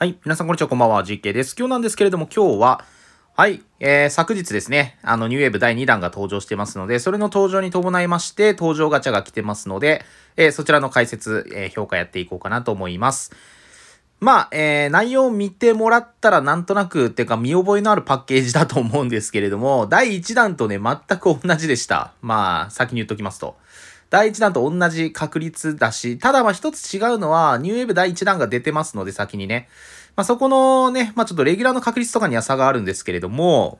はい。皆さん、こんにちは。こんばんは。GK です。今日なんですけれども、今日は、はい。えー、昨日ですね、あの、ニューウェーブ第2弾が登場してますので、それの登場に伴いまして、登場ガチャが来てますので、えー、そちらの解説、えー、評価やっていこうかなと思います。まあ、えー、内容を見てもらったらなんとなく、っていうか見覚えのあるパッケージだと思うんですけれども、第1弾とね、全く同じでした。まあ、先に言っときますと。第1弾と同じ確率だし、ただまあ一つ違うのは、ニューウェーブ第1弾が出てますので、先にね。まあそこのね、まあちょっとレギュラーの確率とかには差があるんですけれども、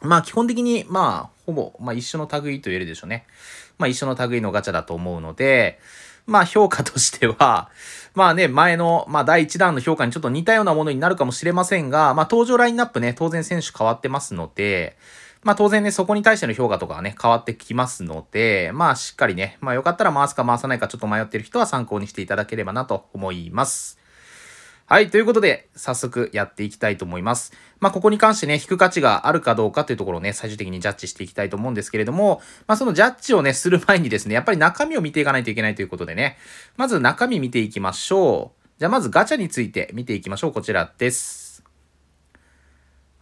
まあ基本的に、まあ、ほぼ、まあ一緒の類と言えるでしょうね。まあ一緒の類のガチャだと思うので、まあ評価としては、まあね、前の、まあ第1弾の評価にちょっと似たようなものになるかもしれませんが、まあ登場ラインナップね、当然選手変わってますので、まあ当然ね、そこに対しての評価とかはね、変わってきますので、まあしっかりね、まあよかったら回すか回さないかちょっと迷ってる人は参考にしていただければなと思います。はい。ということで、早速やっていきたいと思います。まあ、ここに関してね、引く価値があるかどうかというところをね、最終的にジャッジしていきたいと思うんですけれども、まあ、そのジャッジをね、する前にですね、やっぱり中身を見ていかないといけないということでね、まず中身見ていきましょう。じゃあ、まずガチャについて見ていきましょう。こちらです。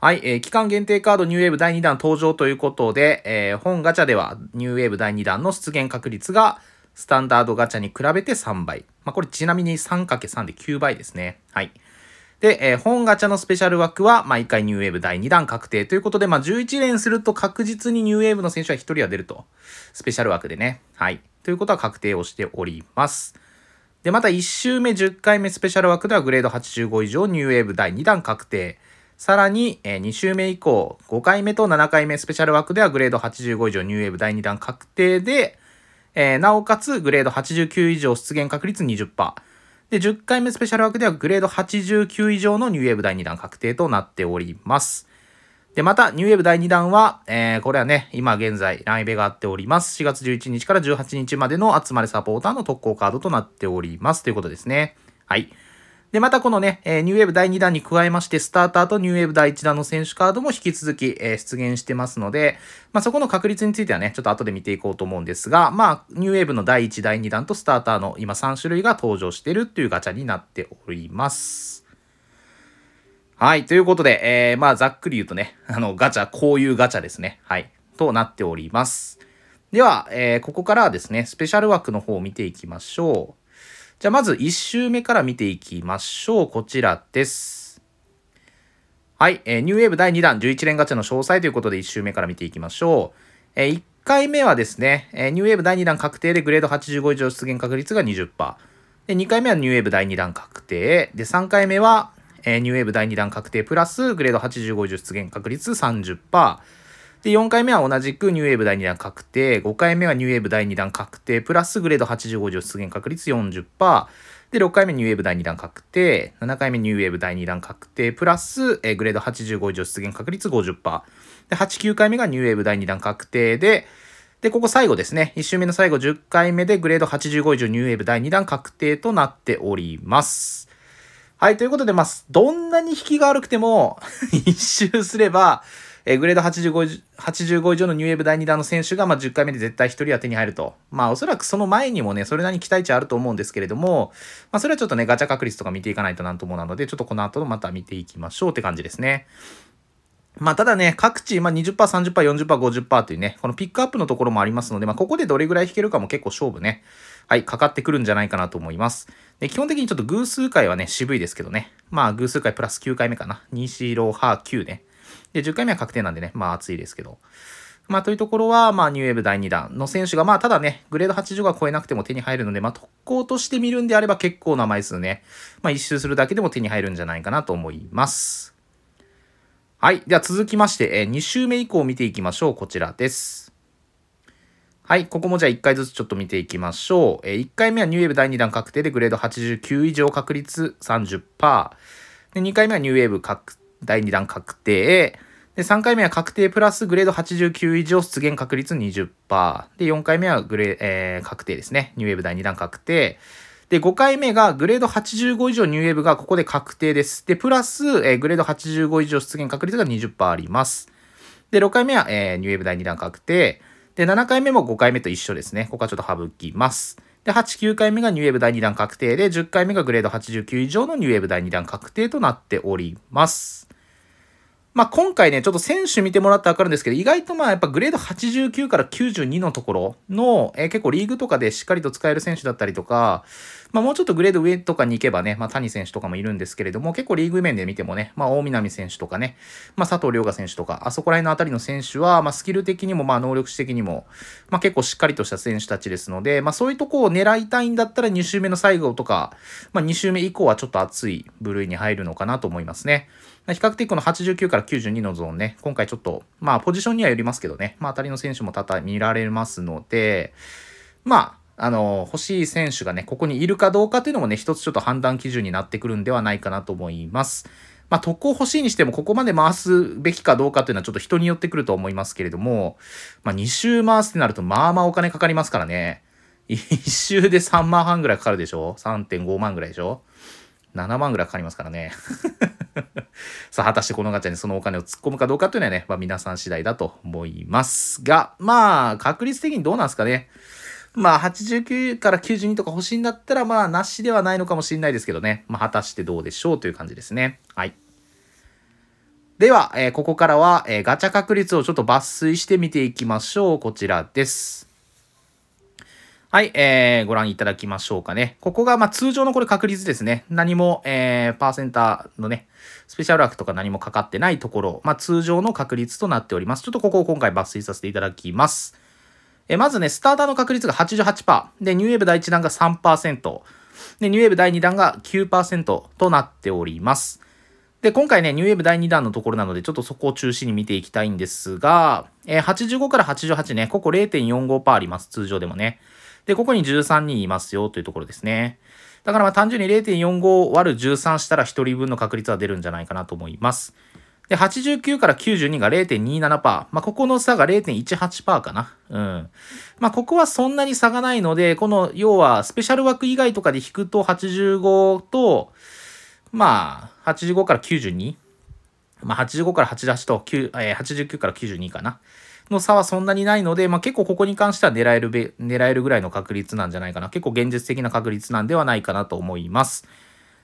はい、えー、期間限定カードニューウェーブ第2弾登場ということで、えー、本ガチャではニューウェーブ第2弾の出現確率がスタンダードガチャに比べて3倍。まあ、これちなみに 3×3 で9倍ですね。はい。で、えー、本ガチャのスペシャル枠は毎回ニューウェーブ第2弾確定ということで、まあ、11連すると確実にニューウェーブの選手は1人は出ると。スペシャル枠でね。はい。ということは確定をしております。で、また1周目10回目スペシャル枠ではグレード85以上ニューウェーブ第2弾確定。さらに、え2週目以降、5回目と7回目スペシャル枠ではグレード85以上ニューウェーブ第2弾確定で、えー、なおかつグレード89以上出現確率20%。で、10回目スペシャル枠ではグレード89以上のニューウェーブ第2弾確定となっております。で、また、ニューウェーブ第2弾は、えー、これはね、今現在、ライベがあっております。4月11日から18日までの集まれサポーターの特攻カードとなっております。ということですね。はい。で、またこのね、えニューウェーブ第2弾に加えまして、スターターとニューウェーブ第1弾の選手カードも引き続き、え出現してますので、まあ、そこの確率についてはね、ちょっと後で見ていこうと思うんですが、まあ、ニューウェーブの第1、第2弾とスターターの今3種類が登場してるっていうガチャになっております。はい。ということで、えー、まあ、ざっくり言うとね、あの、ガチャ、こういうガチャですね。はい。となっております。では、えー、ここからはですね、スペシャル枠の方を見ていきましょう。じゃあまず1周目から見ていきましょう。こちらです。はい、えー、ニューウェーブ第2弾11連ガチャの詳細ということで1周目から見ていきましょう。えー、1回目はですね、えー、ニューウェーブ第2弾確定でグレード85以上出現確率が20%。で、2回目はニューウェーブ第2弾確定。で、3回目は、えニューウェーブ第2弾確定プラスグレード85以上出現確率30%。で、4回目は同じくニューウェーブ第2弾確定、5回目はニューウェーブ第2弾確定、プラスグレード85上出現確率40%、で、6回目ニューウェーブ第2弾確定、7回目ニューウェーブ第2弾確定、プラス、えー、グレード85以上出現確率50%。で、8、9回目がニューウェーブ第2弾確定で、で、ここ最後ですね。1周目の最後10回目でグレード85以上ニューウェーブ第2弾確定となっております。はい、ということで、まあ、どんなに引きが悪くても1 周すれば、えー、グレード85 85以上のニューウェーブ第2弾の選手が、まあ、10回目で絶対1人は手に入ると。まあ、おそらくその前にもね、それなりに期待値あると思うんですけれども、まあ、それはちょっとね、ガチャ確率とか見ていかないとなんともなので、ちょっとこの後また見ていきましょうって感じですね。まあ、ただね、各地、まあ、20%、30%、40%、50%というね、このピックアップのところもありますので、まあ、ここでどれぐらい引けるかも結構勝負ね、はい、かかってくるんじゃないかなと思います。で、基本的にちょっと偶数回はね、渋いですけどね。まあ、偶数回プラス9回目かな。2、4、ハー、9ね。で、10回目は確定なんでね、まあ暑いですけど。まあというところは、まあニューウェーブ第2弾の選手が、まあただね、グレード80が超えなくても手に入るので、まあ特攻として見るんであれば結構な枚数ね、まあ一周するだけでも手に入るんじゃないかなと思います。はい。では続きまして、え2周目以降見ていきましょう。こちらです。はい。ここもじゃあ1回ずつちょっと見ていきましょう。え1回目はニューウェーブ第2弾確定でグレード89以上確率30%。で、2回目はニューウェーブ第2弾確定。で、3回目は確定プラスグレード89以上出現確率20%。で、4回目はグレ、えー、確定ですね。ニューウェーブ第2弾確定。で、5回目がグレード85以上ニューウェーブがここで確定です。で、プラス、えー、グレード85以上出現確率が20%あります。で、6回目は、えー、ニューウェーブ第2弾確定。で、7回目も5回目と一緒ですね。ここはちょっと省きます。で、8、9回目がニューウェーブ第2弾確定で、10回目がグレード89以上のニューウェーブ第2弾確定となっております。まあ、今回ね、ちょっと選手見てもらってわかるんですけど、意外とまあ、やっぱグレード89から92のところの、えー、結構リーグとかでしっかりと使える選手だったりとか、まあ、もうちょっとグレード上とかに行けばね、まあ、谷選手とかもいるんですけれども、結構リーグ面で見てもね、まあ、大南選手とかね、まあ、佐藤良河選手とか、あそこら辺のあたりの選手は、まあ、スキル的にも、まあ、能力値的にも、まあ、結構しっかりとした選手たちですので、まあ、そういうとこを狙いたいんだったら2周目の最後とか、まあ、2周目以降はちょっと熱い部類に入るのかなと思いますね。比較的この89から92のゾーンね、今回ちょっと、まあポジションにはよりますけどね、まあ当たりの選手も多々見られますので、まああの、欲しい選手がね、ここにいるかどうかというのもね、一つちょっと判断基準になってくるんではないかなと思います。まあ、特攻欲しいにしても、ここまで回すべきかどうかというのはちょっと人によってくると思いますけれども、まあ、2周回すってなると、まあまあお金かかりますからね。1周で3万半ぐらいかかるでしょ ?3.5 万ぐらいでしょ ?7 万ぐらいかかりますからね。さあ、果たしてこのガチャにそのお金を突っ込むかどうかというのはね、まあ、皆さん次第だと思いますが、まあ、確率的にどうなんですかね。まあ、89から92とか欲しいんだったら、まあ、なしではないのかもしれないですけどね。まあ、果たしてどうでしょうという感じですね。はい。では、えー、ここからは、えー、ガチャ確率をちょっと抜粋して見ていきましょう。こちらです。はい、えー、ご覧いただきましょうかね。ここが、まあ、通常のこれ確率ですね。何も、えー、パーセンターのね、スペシャル枠とか何もかかってないところ、まあ、通常の確率となっております。ちょっとここを今回抜粋させていただきます。えまずね、スターターの確率が88%。で、ニューウェーブ第1弾が3%。で、ニューウェーブ第2弾が9%となっております。で、今回ね、ニューウェーブ第2弾のところなので、ちょっとそこを中心に見ていきたいんですが、えー、85から88ね、ここ0.45%あります、通常でもね。で、ここに13人いますよというところですね。だからまあ単純に0.45割る13したら1人分の確率は出るんじゃないかなと思います。で、89から92が0.27%。まあ、ここの差が0.18%かな。うん。まあ、ここはそんなに差がないので、この、要は、スペシャル枠以外とかで引くと85と、まあ、85から92。まあ、85から88と、えー、89から92かな。の差はそんなにないので、まあ、結構ここに関しては狙えるべ、狙えるぐらいの確率なんじゃないかな。結構現実的な確率なんではないかなと思います。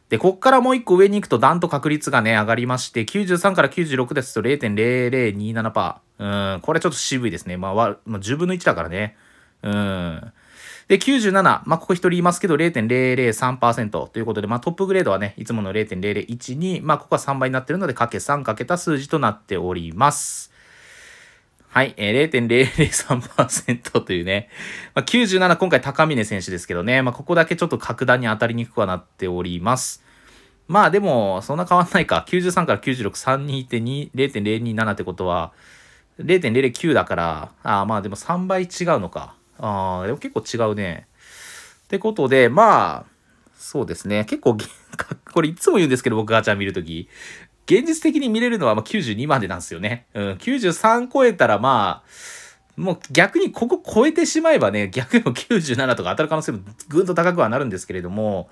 で、こっからもう一個上に行くと段と確率がね、上がりまして、93から96ですと0.0027%。うん、これちょっと渋いですね。まあ、まあ、10分の1だからね。うん。で、97、まあ、ここ1人いますけど、0.003%ということで、まあ、トップグレードはね、いつもの0.001 2まあ、ここは3倍になってるので、かけ3かけた数字となっております。はい、えー、0.003%というね、まあ、97、今回高峰選手ですけどね、まあ、ここだけちょっと格段に当たりにくくはなっております。まあでも、そんな変わんないか。93から96、3 2いて0.027ってことは、0.009だから、あまあでも3倍違うのか。ああ、でも結構違うね。ってことで、まあ、そうですね。結構、これいつも言うんですけど、僕ガチャ見るとき。現実的に見れるのはま92までなんですよね。うん、93超えたらまあ、もう逆にここ超えてしまえばね、逆にも97とか当たる可能性もぐんと高くはなるんですけれども、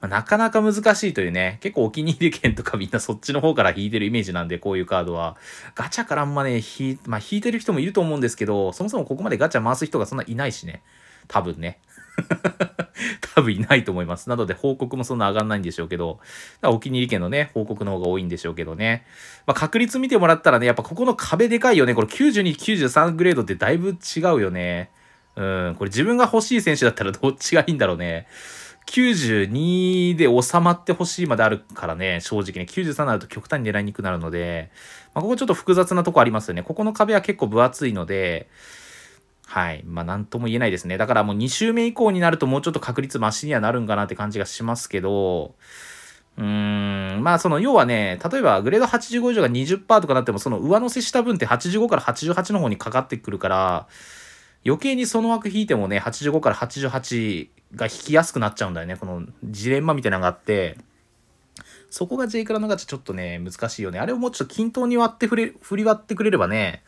なかなか難しいというね、結構お気に入り券とかみんなそっちの方から引いてるイメージなんで、こういうカードは。ガチャからあんまね、引、まあ、引いてる人もいると思うんですけど、そもそもここまでガチャ回す人がそんないないしね、多分ね。多分いないと思います。なので報告もそんな上がんないんでしょうけど、お気に入り券のね、報告の方が多いんでしょうけどね。まあ、確率見てもらったらね、やっぱここの壁でかいよね。これ92、93グレードってだいぶ違うよね。うん、これ自分が欲しい選手だったら どっちがいいんだろうね。92で収まってほしいまであるからね、正直ね、93になると極端に狙いにくくなるので、まあ、ここちょっと複雑なとこありますよね。ここの壁は結構分厚いので、はい。まあ、なんとも言えないですね。だからもう2週目以降になるともうちょっと確率マシにはなるんかなって感じがしますけど、うーん、まあその要はね、例えばグレード85以上が20%とかなっても、その上乗せした分って85から88の方にかかってくるから、余計にその枠引いてもね、85から88が引きやすくなっちゃうんだよね。このジレンマみたいなのがあって、そこが J クラのガチャちょっとね、難しいよね。あれをもうちょっと均等に割って振り割ってくれればね、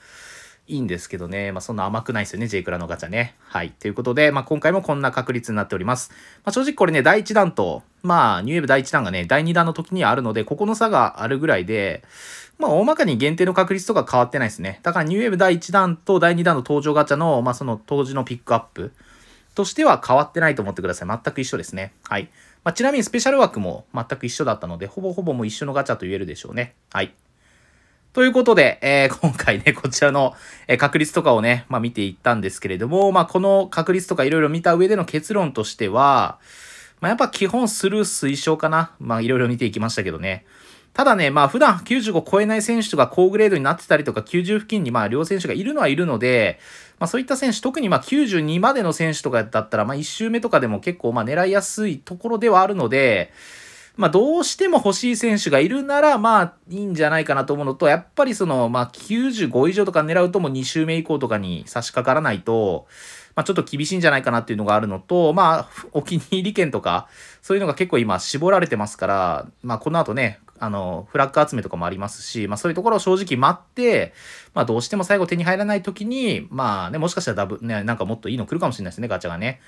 いいんですけどね。まあ、そんな甘くないですよね、J クラのガチャね。はい。ということで、まあ、今回もこんな確率になっております。まあ、正直これね、第1弾と、まあ、ニューウェーブ第1弾がね、第2弾の時にはあるので、ここの差があるぐらいで、まあ、大まかに限定の確率とか変わってないですね。だから、ニューウェーブ第1弾と第2弾の登場ガチャの、まあ、その当時のピックアップとしては変わってないと思ってください。全く一緒ですね。はい。まあ、ちなみにスペシャル枠も全く一緒だったので、ほぼほぼもう一緒のガチャと言えるでしょうね。はい。ということで、えー、今回ね、こちらの、え確率とかをね、まあ見ていったんですけれども、まあこの確率とかいろいろ見た上での結論としては、まあやっぱ基本スルー推奨かな。まあいろいろ見ていきましたけどね。ただね、まあ普段95超えない選手とか高グレードになってたりとか90付近にまあ両選手がいるのはいるので、まあそういった選手、特にまあ92までの選手とかだったら、まあ1周目とかでも結構まあ狙いやすいところではあるので、まあ、どうしても欲しい選手がいるなら、まあ、いいんじゃないかなと思うのと、やっぱりその、まあ、95以上とか狙うともう2周目以降とかに差し掛からないと、まあ、ちょっと厳しいんじゃないかなっていうのがあるのと、まあ、お気に入り券とか、そういうのが結構今絞られてますから、まあ、この後ね、あの、フラッグ集めとかもありますし、まあ、そういうところを正直待って、まあ、どうしても最後手に入らない時に、まあね、もしかしたらダブ、ね、なんかもっといいの来るかもしれないですね、ガチャがね。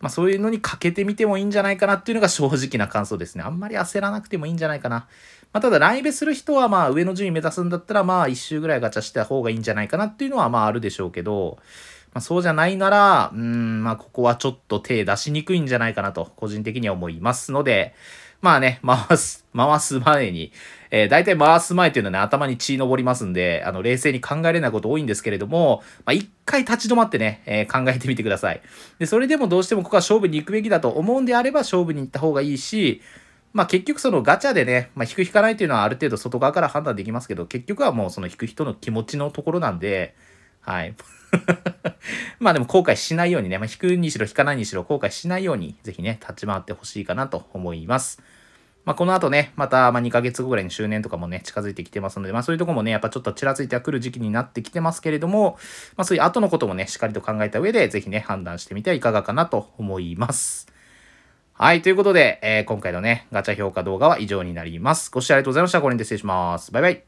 まあ、そういうのにかけてみてもいいんじゃないかなっていうのが正直な感想ですね。あんまり焦らなくてもいいんじゃないかな。まあ、ただ、ライブする人は、まあ、上の順位目指すんだったら、まあ、1周ぐらいガチャした方がいいんじゃないかなっていうのは、まあ、あるでしょうけど、まあ、そうじゃないなら、うん、まあ、ここはちょっと手出しにくいんじゃないかなと、個人的には思いますので、まあね、回す、回す前に、えー、大体回す前というのはね、頭に血上りますんで、あの、冷静に考えられないこと多いんですけれども、まあ、一回立ち止まってね、えー、考えてみてください。で、それでもどうしてもここは勝負に行くべきだと思うんであれば、勝負に行った方がいいし、まあ、結局そのガチャでね、まあ、引く引かないというのはある程度外側から判断できますけど、結局はもうその引く人の気持ちのところなんで、はい。まあでも後悔しないようにね、まあ、引くにしろ引かないにしろ後悔しないように、ぜひね、立ち回ってほしいかなと思います。まあ、この後ね、また、ま2ヶ月後ぐらいに周年とかもね、近づいてきてますので、まあ、そういうとこもね、やっぱちょっとちらついてはくる時期になってきてますけれども、まあ、そういう後のこともね、しっかりと考えた上で、ぜひね、判断してみてはいかがかなと思います。はい、ということで、えー、今回のね、ガチャ評価動画は以上になります。ご視聴ありがとうございました。これにて失礼します。バイバイ。